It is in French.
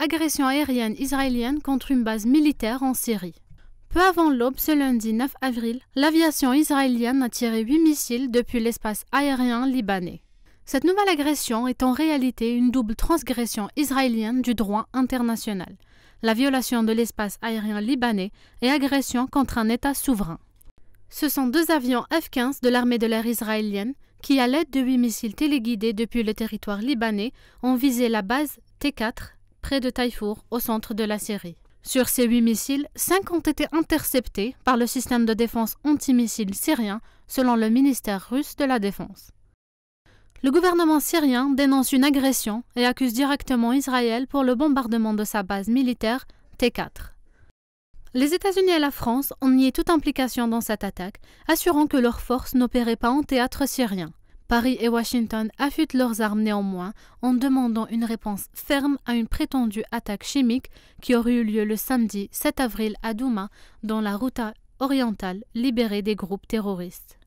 Agression aérienne israélienne contre une base militaire en Syrie. Peu avant l'aube, ce lundi 9 avril, l'aviation israélienne a tiré 8 missiles depuis l'espace aérien libanais. Cette nouvelle agression est en réalité une double transgression israélienne du droit international, la violation de l'espace aérien libanais et agression contre un État souverain. Ce sont deux avions F-15 de l'armée de l'air israélienne qui, à l'aide de huit missiles téléguidés depuis le territoire libanais, ont visé la base T-4 près de Taïfour, au centre de la Syrie. Sur ces huit missiles, cinq ont été interceptés par le système de défense antimissile syrien, selon le ministère russe de la Défense. Le gouvernement syrien dénonce une agression et accuse directement Israël pour le bombardement de sa base militaire T4. Les États-Unis et la France ont nié toute implication dans cette attaque, assurant que leurs forces n'opéraient pas en théâtre syrien. Paris et Washington affûtent leurs armes néanmoins en demandant une réponse ferme à une prétendue attaque chimique qui aurait eu lieu le samedi 7 avril à Douma, dans la route orientale libérée des groupes terroristes.